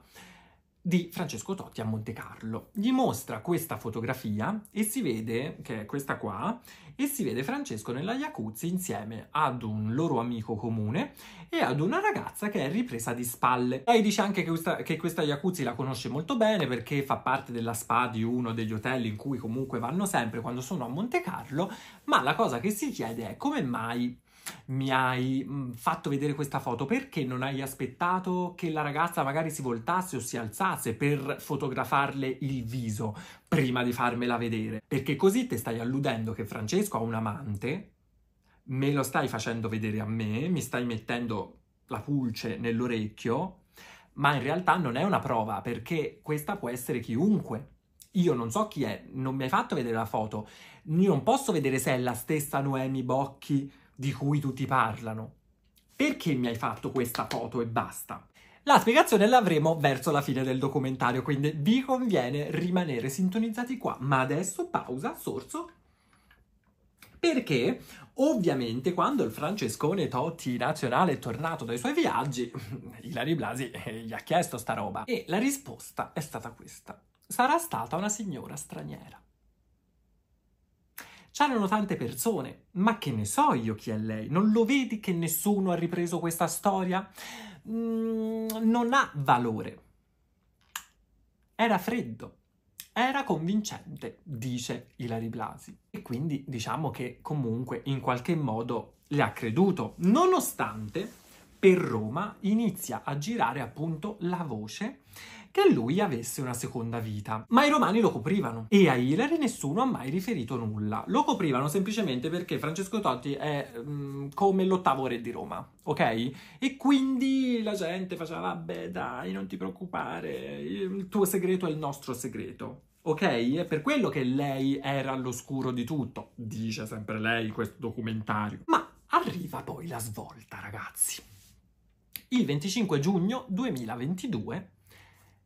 di Francesco Totti a Monte Carlo. Gli mostra questa fotografia e si vede, che è questa qua, e si vede Francesco nella jacuzzi insieme ad un loro amico comune e ad una ragazza che è ripresa di spalle. Lei dice anche che questa, che questa jacuzzi la conosce molto bene perché fa parte della spa di uno degli hotel in cui comunque vanno sempre quando sono a Monte Carlo, ma la cosa che si chiede è come mai mi hai mm, fatto vedere questa foto, perché non hai aspettato che la ragazza magari si voltasse o si alzasse per fotografarle il viso prima di farmela vedere? Perché così te stai alludendo che Francesco ha un amante, me lo stai facendo vedere a me, mi stai mettendo la pulce nell'orecchio, ma in realtà non è una prova perché questa può essere chiunque. Io non so chi è, non mi hai fatto vedere la foto, io non posso vedere se è la stessa Noemi Bocchi di cui tutti parlano. Perché mi hai fatto questa foto e basta? La spiegazione l'avremo verso la fine del documentario, quindi vi conviene rimanere sintonizzati qua. Ma adesso pausa, sorso. Perché ovviamente quando il Francescone Totti nazionale è tornato dai suoi viaggi, Ilari Blasi eh, gli ha chiesto sta roba. E la risposta è stata questa. Sarà stata una signora straniera. C'erano tante persone, ma che ne so io chi è lei? Non lo vedi che nessuno ha ripreso questa storia? Mm, non ha valore. Era freddo, era convincente, dice Ilari Blasi. E quindi diciamo che comunque in qualche modo le ha creduto, nonostante per Roma inizia a girare appunto la voce che lui avesse una seconda vita. Ma i romani lo coprivano e a Hillary nessuno ha mai riferito nulla. Lo coprivano semplicemente perché Francesco Totti è mm, come l'ottavo re di Roma, ok? E quindi la gente faceva, vabbè dai, non ti preoccupare, il tuo segreto è il nostro segreto. Ok? È per quello che lei era all'oscuro di tutto, dice sempre lei questo documentario. Ma arriva poi la svolta, ragazzi il 25 giugno 2022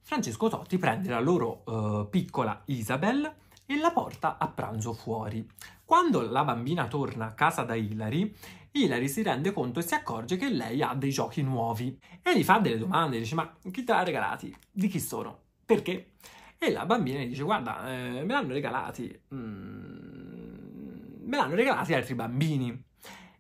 Francesco Totti prende la loro eh, piccola Isabel e la porta a pranzo fuori. Quando la bambina torna a casa da Hilary, Hilary si rende conto e si accorge che lei ha dei giochi nuovi e gli fa delle domande, dice ma chi te l'ha regalati? Di chi sono? Perché? E la bambina gli dice guarda eh, me l'hanno regalati, mm, me l'hanno regalati altri bambini.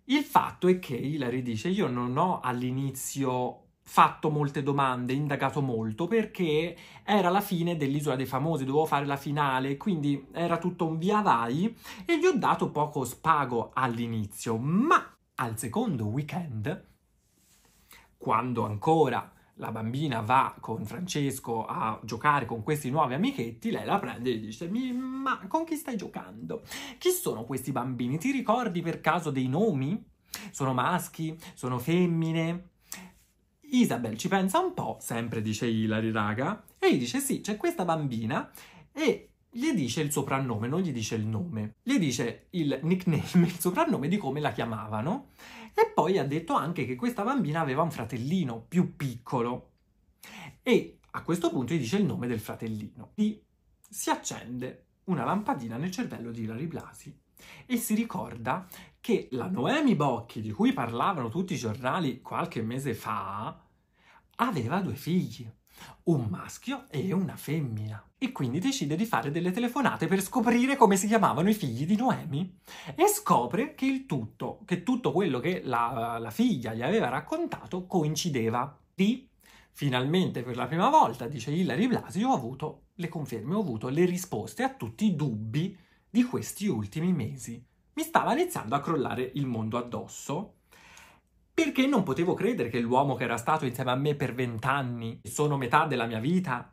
Il fatto è che Hilary dice io non ho all'inizio fatto molte domande, indagato molto perché era la fine dell'isola dei famosi, dovevo fare la finale, quindi era tutto un via vai e gli ho dato poco spago all'inizio, ma al secondo weekend, quando ancora la bambina va con Francesco a giocare con questi nuovi amichetti, lei la prende e dice: Ma con chi stai giocando? Chi sono questi bambini? Ti ricordi per caso dei nomi? Sono maschi? Sono femmine? Isabel ci pensa un po', sempre dice Hilary, raga, e gli dice: Sì, c'è questa bambina e gli dice il soprannome, non gli dice il nome, gli dice il nickname, il soprannome di come la chiamavano e poi ha detto anche che questa bambina aveva un fratellino più piccolo. E a questo punto gli dice il nome del fratellino. E si accende una lampadina nel cervello di Larry Blasi e si ricorda che la Noemi Bocchi, di cui parlavano tutti i giornali qualche mese fa, aveva due figli un maschio e una femmina. E quindi decide di fare delle telefonate per scoprire come si chiamavano i figli di Noemi. E scopre che il tutto, che tutto quello che la, la figlia gli aveva raccontato coincideva. Lì, finalmente per la prima volta, dice Hilary Blasi, ho avuto le conferme, ho avuto le risposte a tutti i dubbi di questi ultimi mesi. Mi stava iniziando a crollare il mondo addosso perché non potevo credere che l'uomo che era stato insieme a me per vent'anni, sono metà della mia vita,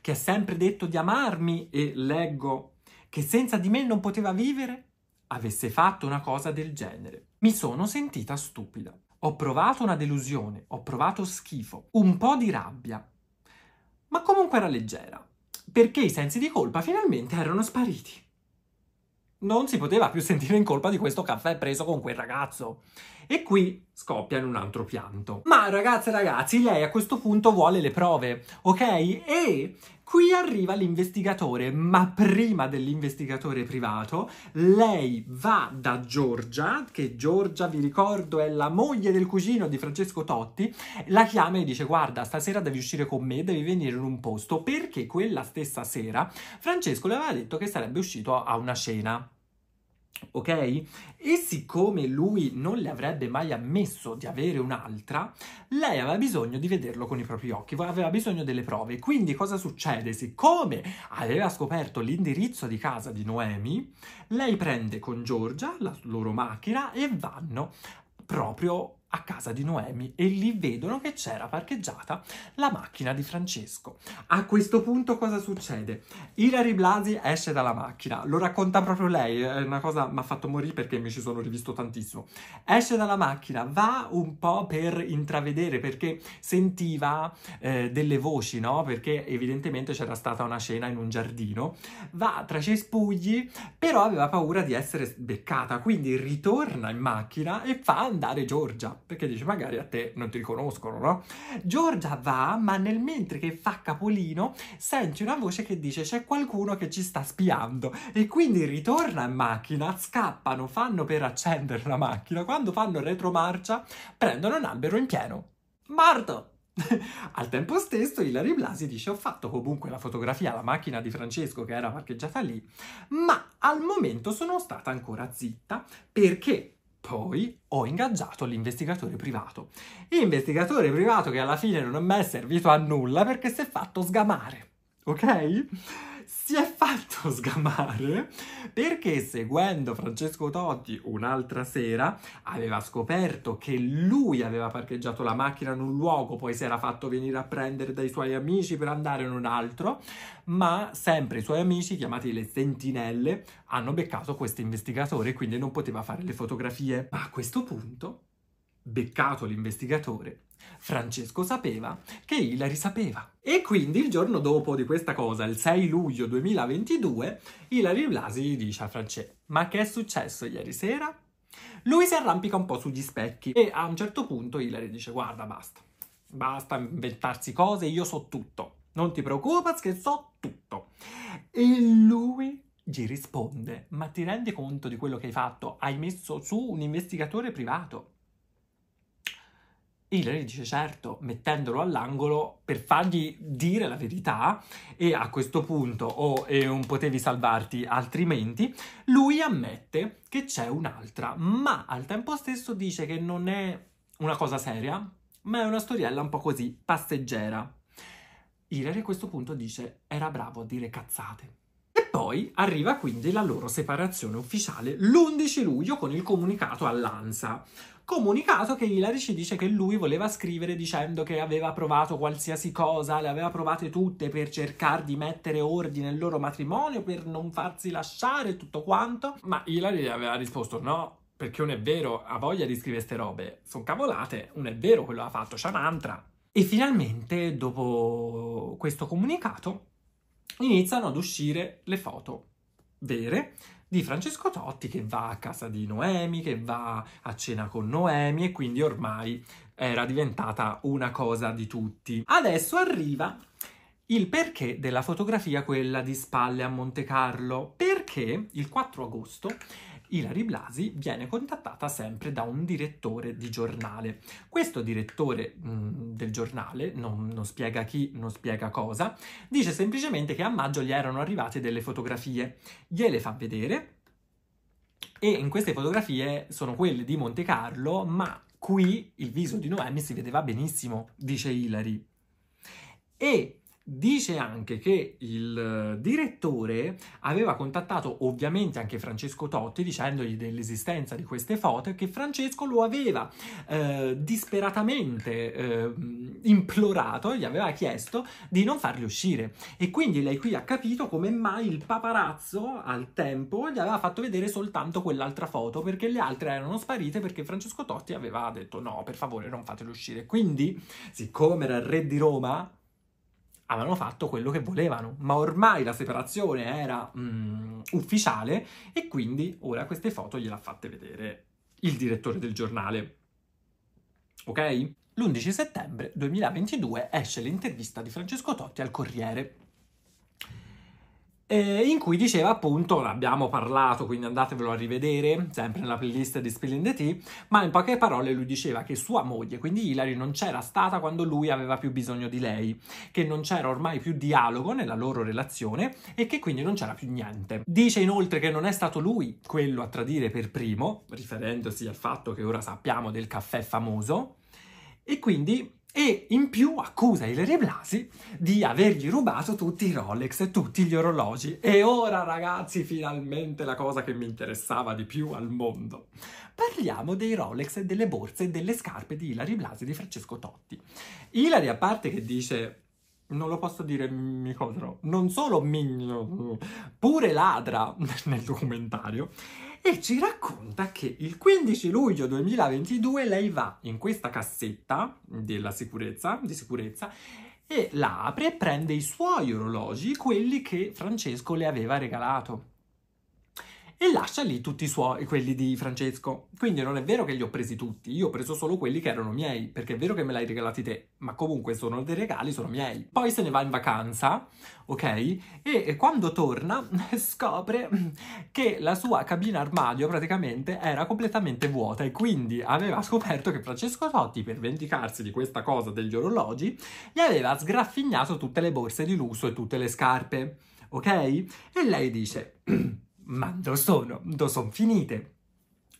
che ha sempre detto di amarmi e leggo che senza di me non poteva vivere, avesse fatto una cosa del genere. Mi sono sentita stupida. Ho provato una delusione, ho provato schifo, un po' di rabbia, ma comunque era leggera, perché i sensi di colpa finalmente erano spariti. Non si poteva più sentire in colpa di questo caffè preso con quel ragazzo. E qui scoppia in un altro pianto. Ma ragazze e ragazzi, lei a questo punto vuole le prove, ok? E qui arriva l'investigatore, ma prima dell'investigatore privato, lei va da Giorgia, che Giorgia, vi ricordo, è la moglie del cugino di Francesco Totti, la chiama e dice guarda, stasera devi uscire con me, devi venire in un posto, perché quella stessa sera Francesco le aveva detto che sarebbe uscito a una cena ok? E siccome lui non le avrebbe mai ammesso di avere un'altra, lei aveva bisogno di vederlo con i propri occhi, aveva bisogno delle prove. Quindi cosa succede? Siccome aveva scoperto l'indirizzo di casa di Noemi, lei prende con Giorgia la loro macchina e vanno proprio a casa di Noemi e lì vedono che c'era parcheggiata la macchina di Francesco. A questo punto cosa succede? Ilari Blasi esce dalla macchina, lo racconta proprio lei, è una cosa che mi ha fatto morire perché mi ci sono rivisto tantissimo. Esce dalla macchina, va un po' per intravedere perché sentiva eh, delle voci, no? Perché evidentemente c'era stata una cena in un giardino. Va tra cespugli, però aveva paura di essere beccata, quindi ritorna in macchina e fa andare Giorgia perché dice magari a te non ti riconoscono, no? Giorgia va, ma nel mentre che fa capolino senti una voce che dice c'è qualcuno che ci sta spiando e quindi ritorna in macchina, scappano, fanno per accendere la macchina, quando fanno retromarcia prendono un albero in pieno. Morto! Al tempo stesso Ilari Blasi dice ho fatto comunque la fotografia alla macchina di Francesco che era parcheggiata lì, ma al momento sono stata ancora zitta perché poi ho ingaggiato l'investigatore privato. Investigatore privato che alla fine non è mai servito a nulla perché si è fatto sgamare. Ok? si è fatto sgamare perché seguendo Francesco Totti un'altra sera aveva scoperto che lui aveva parcheggiato la macchina in un luogo, poi si era fatto venire a prendere dai suoi amici per andare in un altro, ma sempre i suoi amici, chiamati le sentinelle, hanno beccato questo investigatore e quindi non poteva fare le fotografie. Ma a questo punto beccato l'investigatore, Francesco sapeva che Hilary sapeva. E quindi il giorno dopo di questa cosa, il 6 luglio 2022, Hilary Blasi dice a Francesco «Ma che è successo ieri sera?» Lui si arrampica un po' sugli specchi e a un certo punto Hilary dice «Guarda, basta, basta inventarsi cose, io so tutto, non ti preoccupare che so tutto». E lui gli risponde «Ma ti rendi conto di quello che hai fatto? Hai messo su un investigatore privato». Hillary dice certo, mettendolo all'angolo per fargli dire la verità e a questo punto o oh, non potevi salvarti altrimenti, lui ammette che c'è un'altra, ma al tempo stesso dice che non è una cosa seria, ma è una storiella un po' così, passeggera. Hillary a questo punto dice era bravo a dire cazzate. E poi arriva quindi la loro separazione ufficiale l'11 luglio con il comunicato all'ANSA comunicato che Hillary ci dice che lui voleva scrivere dicendo che aveva provato qualsiasi cosa, le aveva provate tutte per cercare di mettere ordine al loro matrimonio, per non farsi lasciare tutto quanto. Ma Hillary aveva risposto no, perché non è vero, ha voglia di scrivere queste robe, sono cavolate, non è vero quello che ha fatto, c'è un'altra. E finalmente, dopo questo comunicato, iniziano ad uscire le foto vere di Francesco Totti che va a casa di Noemi, che va a cena con Noemi e quindi ormai era diventata una cosa di tutti. Adesso arriva il perché della fotografia quella di spalle a Monte Carlo, perché il 4 agosto Ilari Blasi viene contattata sempre da un direttore di giornale. Questo direttore mh, mm, del giornale, non, non spiega chi, non spiega cosa, dice semplicemente che a maggio gli erano arrivate delle fotografie. Gliele fa vedere e in queste fotografie sono quelle di Monte Carlo, ma qui il viso di Noemi si vedeva benissimo, dice Ilari. E Dice anche che il eh, direttore aveva contattato ovviamente anche Francesco Totti dicendogli dell'esistenza di queste foto e che Francesco lo aveva eh, disperatamente eh, implorato, gli aveva chiesto di non farli uscire. E quindi lei qui ha capito come mai il paparazzo al tempo gli aveva fatto vedere soltanto quell'altra foto perché le altre erano sparite perché Francesco Totti aveva detto no, per favore non fatelo uscire. Quindi, siccome era il re di Roma, avevano fatto quello che volevano, ma ormai la separazione era mm, ufficiale e quindi ora queste foto gliele ha fatte vedere il direttore del giornale. Ok? L'11 settembre 2022 esce l'intervista di Francesco Totti al Corriere eh, in cui diceva appunto, l'abbiamo parlato, quindi andatevelo a rivedere, sempre nella playlist di Spilling the Tea, ma in poche parole lui diceva che sua moglie, quindi Hilary, non c'era stata quando lui aveva più bisogno di lei, che non c'era ormai più dialogo nella loro relazione e che quindi non c'era più niente. Dice inoltre che non è stato lui quello a tradire per primo, riferendosi al fatto che ora sappiamo del caffè famoso, e quindi e in più accusa Ilere Blasi di avergli rubato tutti i Rolex e tutti gli orologi. E ora ragazzi, finalmente la cosa che mi interessava di più al mondo. Parliamo dei Rolex, e delle borse e delle scarpe di Ilari Blasi e di Francesco Totti. Ilari, a parte che dice non lo posso dire micodro, non solo migno, pure ladra nel documentario, e ci racconta che il 15 luglio 2022 lei va in questa cassetta della sicurezza, di sicurezza e la apre e prende i suoi orologi, quelli che Francesco le aveva regalato e lascia lì tutti i suoi, quelli di Francesco. Quindi non è vero che li ho presi tutti, io ho preso solo quelli che erano miei, perché è vero che me li hai regalati te, ma comunque sono dei regali, sono miei. Poi se ne va in vacanza, ok? E quando torna scopre che la sua cabina armadio praticamente era completamente vuota e quindi aveva scoperto che Francesco Totti, per vendicarsi di questa cosa degli orologi, gli aveva sgraffignato tutte le borse di lusso e tutte le scarpe, ok? E lei dice... ma dove sono, Dove sono finite.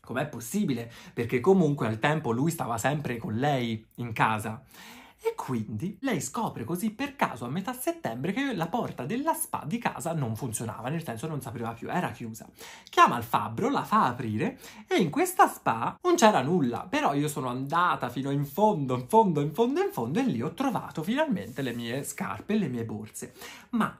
Com'è possibile? Perché comunque al tempo lui stava sempre con lei in casa. E quindi lei scopre così per caso a metà settembre che la porta della spa di casa non funzionava, nel senso non sapeva più, era chiusa. Chiama il fabbro, la fa aprire e in questa spa non c'era nulla, però io sono andata fino in fondo, in fondo, in fondo, in fondo e lì ho trovato finalmente le mie scarpe e le mie borse. Ma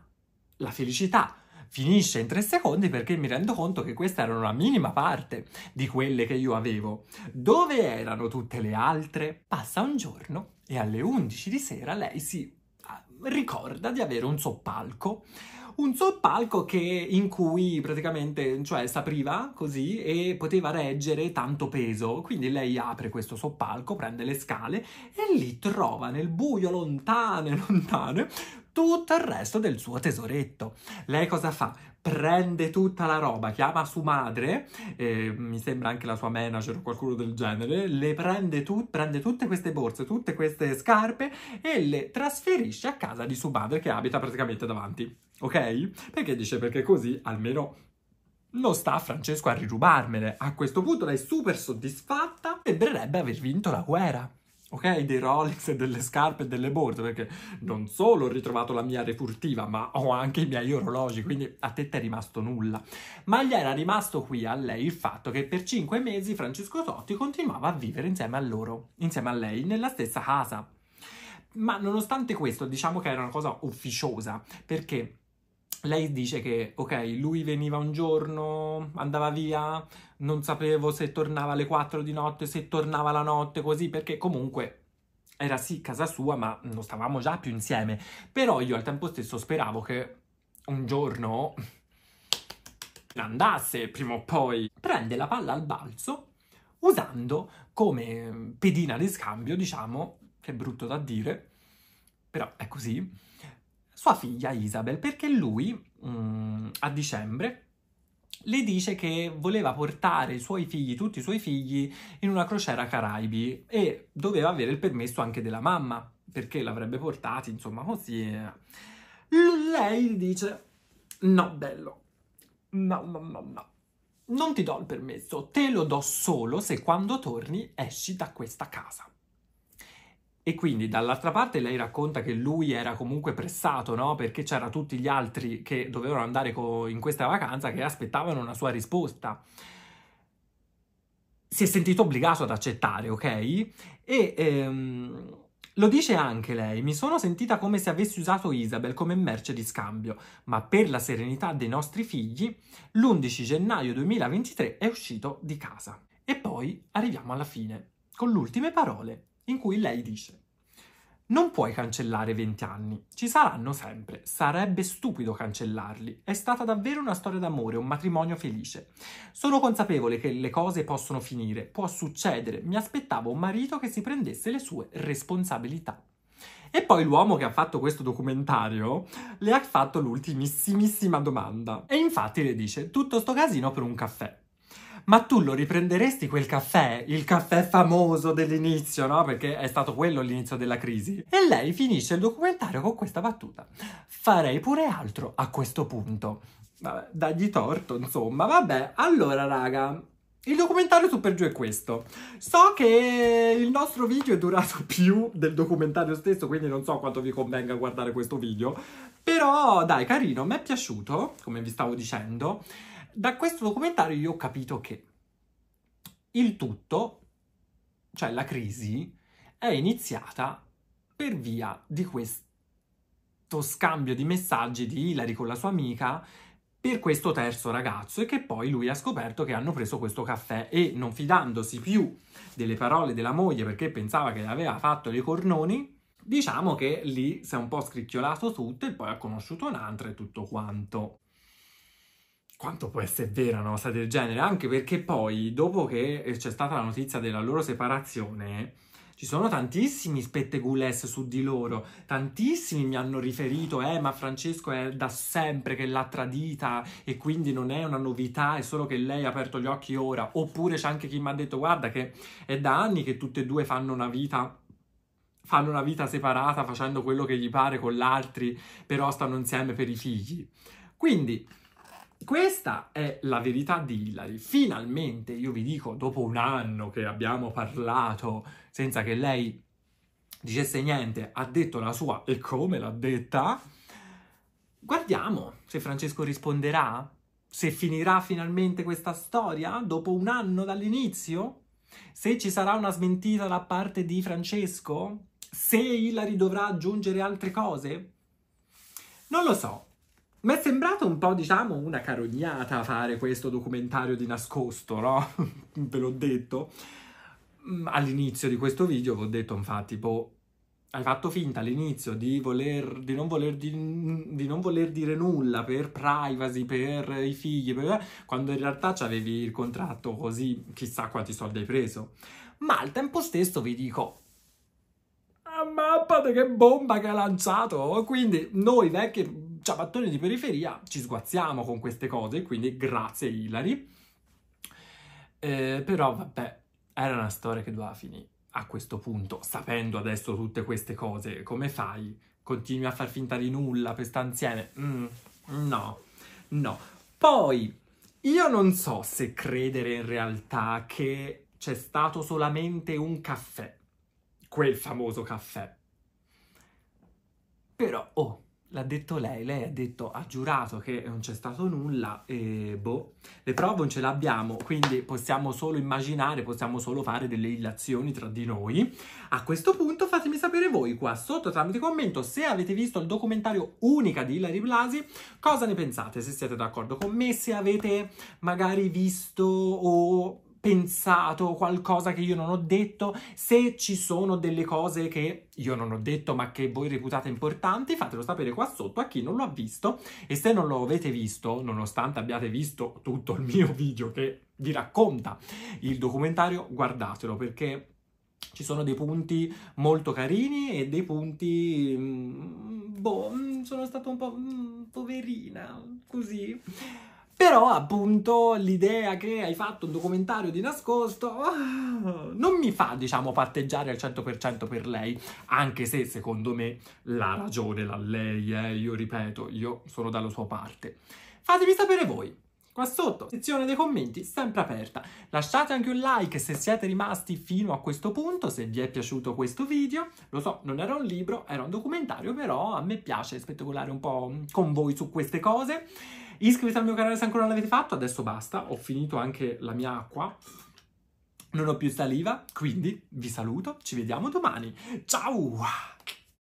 la felicità finisce in tre secondi perché mi rendo conto che questa era una minima parte di quelle che io avevo. Dove erano tutte le altre? Passa un giorno e alle 11 di sera lei si ah, ricorda di avere un soppalco un soppalco che, in cui praticamente, cioè, s'apriva così e poteva reggere tanto peso. Quindi lei apre questo soppalco, prende le scale e lì trova nel buio lontane, lontane, tutto il resto del suo tesoretto. Lei cosa fa? Prende tutta la roba, chiama sua madre, eh, mi sembra anche la sua manager o qualcuno del genere, le prende, tu- prende tutte queste borse, tutte queste scarpe e le trasferisce a casa di sua madre che abita praticamente davanti. Ok? Perché dice? Perché così almeno non sta a Francesco a rirubarmele. A questo punto lei è super soddisfatta e sembrerebbe aver vinto la guerra ok? Dei Rolex delle scarpe e delle borse, perché non solo ho ritrovato la mia refurtiva, ma ho anche i miei orologi, quindi a te è rimasto nulla. Ma gli era rimasto qui a lei il fatto che per cinque mesi Francesco Totti continuava a vivere insieme a loro, insieme a lei, nella stessa casa. Ma nonostante questo, diciamo che era una cosa ufficiosa, perché lei dice che, ok, lui veniva un giorno, andava via, non sapevo se tornava alle 4 di notte, se tornava la notte, così, perché comunque era sì casa sua, ma non stavamo già più insieme. Però io al tempo stesso speravo che un giorno andasse prima o poi. Prende la palla al balzo usando come pedina di scambio, diciamo, che è brutto da dire, però è così, sua figlia Isabel, perché lui mh, mm, a dicembre le dice che voleva portare i suoi figli, tutti i suoi figli, in una crociera Caraibi e doveva avere il permesso anche della mamma, perché l'avrebbe portati, insomma, così. L- lei dice, no, bello, no, no, no, no. Non ti do il permesso, te lo do solo se quando torni esci da questa casa. E quindi dall'altra parte lei racconta che lui era comunque pressato, no? Perché c'erano tutti gli altri che dovevano andare co- in questa vacanza che aspettavano una sua risposta. Si è sentito obbligato ad accettare, ok? E ehm, lo dice anche lei, mi sono sentita come se avessi usato Isabel come merce di scambio, ma per la serenità dei nostri figli, l'11 gennaio 2023 è uscito di casa. E poi arriviamo alla fine, con le ultime parole in cui lei dice non puoi cancellare 20 anni, ci saranno sempre, sarebbe stupido cancellarli. È stata davvero una storia d'amore, un matrimonio felice. Sono consapevole che le cose possono finire, può succedere, mi aspettavo un marito che si prendesse le sue responsabilità. E poi l'uomo che ha fatto questo documentario le ha fatto l'ultimissimissima domanda. E infatti le dice: Tutto sto casino per un caffè ma tu lo riprenderesti quel caffè, il caffè famoso dell'inizio, no? Perché è stato quello l'inizio della crisi. E lei finisce il documentario con questa battuta. Farei pure altro a questo punto. Vabbè, dagli torto, insomma. Vabbè, allora raga, il documentario su per giù è questo. So che il nostro video è durato più del documentario stesso, quindi non so quanto vi convenga guardare questo video. Però dai, carino, mi è piaciuto, come vi stavo dicendo da questo documentario io ho capito che il tutto, cioè la crisi, è iniziata per via di questo scambio di messaggi di Hilary con la sua amica per questo terzo ragazzo e che poi lui ha scoperto che hanno preso questo caffè e non fidandosi più delle parole della moglie perché pensava che aveva fatto le cornoni, diciamo che lì si è un po' scricchiolato tutto e poi ha conosciuto un'altra e tutto quanto quanto può essere vera una cosa del genere, anche perché poi, dopo che eh, c'è stata la notizia della loro separazione, ci sono tantissimi spettegules su di loro, tantissimi mi hanno riferito, eh, ma Francesco è da sempre che l'ha tradita e quindi non è una novità, è solo che lei ha aperto gli occhi ora. Oppure c'è anche chi mi ha detto, guarda che è da anni che tutte e due fanno una vita fanno una vita separata facendo quello che gli pare con l'altri, però stanno insieme per i figli. Quindi questa è la verità di Hillary. Finalmente, io vi dico, dopo un anno che abbiamo parlato senza che lei dicesse niente, ha detto la sua e come l'ha detta. Guardiamo se Francesco risponderà, se finirà finalmente questa storia dopo un anno dall'inizio, se ci sarà una smentita da parte di Francesco, se Hillary dovrà aggiungere altre cose. Non lo so, mi è sembrato un po', diciamo, una carognata fare questo documentario di nascosto, no? Ve l'ho detto. Mm, all'inizio di questo video vi ho detto, infatti, boh, hai fatto finta all'inizio di, voler, di, non voler, di, di, non voler dire nulla per privacy, per i figli, per... quando in realtà avevi il contratto così chissà quanti soldi hai preso. Ma al tempo stesso vi dico, ammappate ah, che bomba che ha lanciato! Quindi noi vecchi ciabattoni di periferia ci sguazziamo con queste cose, quindi grazie Ilari. Eh, però vabbè, era una storia che doveva finire. A questo punto, sapendo adesso tutte queste cose, come fai? Continui a far finta di nulla per stare insieme? Mm, no, no. Poi, io non so se credere in realtà che c'è stato solamente un caffè, quel famoso caffè. Però, oh, l'ha detto lei, lei ha detto, ha giurato che non c'è stato nulla e boh, le prove non ce le abbiamo, quindi possiamo solo immaginare, possiamo solo fare delle illazioni tra di noi. A questo punto fatemi sapere voi qua sotto tramite commento se avete visto il documentario Unica di Hilary Blasi, cosa ne pensate, se siete d'accordo con me, se avete magari visto o pensato, qualcosa che io non ho detto, se ci sono delle cose che io non ho detto ma che voi reputate importanti, fatelo sapere qua sotto a chi non lo ha visto e se non lo avete visto, nonostante abbiate visto tutto il mio video che vi racconta il documentario, guardatelo perché ci sono dei punti molto carini e dei punti... Mm, boh, mm, sono stata un po' mm, poverina, così... Però appunto l'idea che hai fatto un documentario di nascosto ah, non mi fa, diciamo, parteggiare al 100% per lei, anche se secondo me la ragione l'ha lei, eh, io ripeto, io sono dalla sua parte. Fatemi sapere voi, qua sotto, sezione dei commenti sempre aperta. Lasciate anche un like se siete rimasti fino a questo punto, se vi è piaciuto questo video. Lo so, non era un libro, era un documentario, però a me piace spettacolare un po' con voi su queste cose. Iscrivetevi al mio canale se ancora non l'avete fatto, adesso basta, ho finito anche la mia acqua. Non ho più saliva, quindi vi saluto, ci vediamo domani. Ciao!